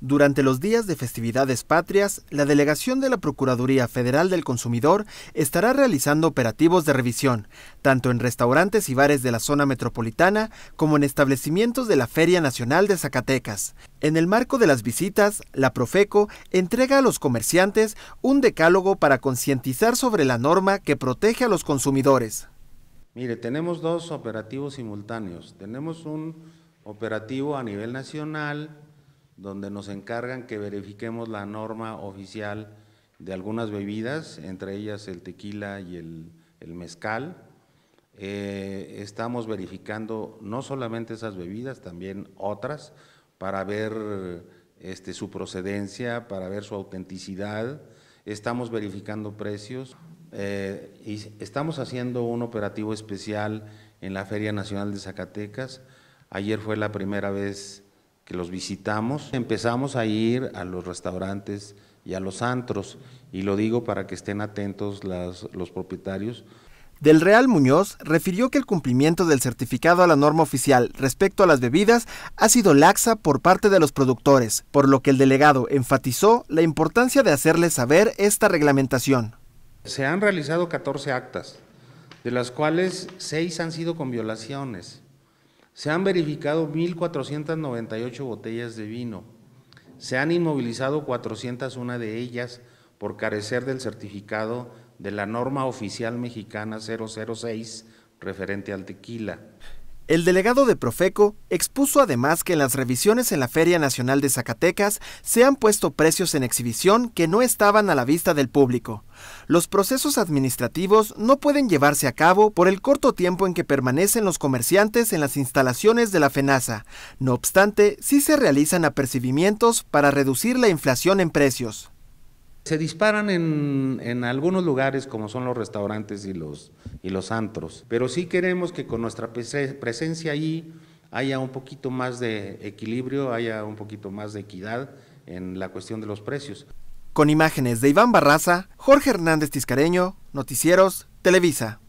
Durante los días de festividades patrias, la delegación de la Procuraduría Federal del Consumidor estará realizando operativos de revisión, tanto en restaurantes y bares de la zona metropolitana como en establecimientos de la Feria Nacional de Zacatecas. En el marco de las visitas, la Profeco entrega a los comerciantes un decálogo para concientizar sobre la norma que protege a los consumidores. Mire, tenemos dos operativos simultáneos. Tenemos un operativo a nivel nacional donde nos encargan que verifiquemos la norma oficial de algunas bebidas, entre ellas el tequila y el, mezcal. Eh, estamos verificando no solamente esas bebidas, también otras, para ver este, su procedencia, para ver su autenticidad. Estamos verificando precios eh, y estamos haciendo un operativo especial en la Feria Nacional de Zacatecas. Ayer fue la primera vez que los visitamos, empezamos a ir a los restaurantes y a los antros, y lo digo para que estén atentos los propietarios. Del Real Muñoz refirió que el cumplimiento del certificado a la norma oficial respecto a las bebidas ha sido laxa por parte de los productores, por lo que el delegado enfatizó la importancia de hacerles saber esta reglamentación. Se han realizado 14 actas, de las cuales 6 han sido con violaciones. Se han verificado 1.498 botellas de vino. Se han inmovilizado 401 de ellas por carecer del certificado de la norma oficial mexicana 006 referente al tequila. El delegado de Profeco expuso además que en las revisiones en la Feria Nacional de Zacatecas se han puesto precios en exhibición que no estaban a la vista del público. Los procesos administrativos no pueden llevarse a cabo por el corto tiempo en que permanecen los comerciantes en las instalaciones de la FENASA. No obstante, sí se realizan apercibimientos para reducir la inflación en precios. Se disparan en, algunos lugares como son los restaurantes y los, y los antros, pero sí queremos que con nuestra presencia ahí haya un poquito más de equilibrio, haya un poquito más de equidad en la cuestión de los precios. Con imágenes de Iván Barraza, Jorge Hernández Tiscareño, Noticieros, Televisa.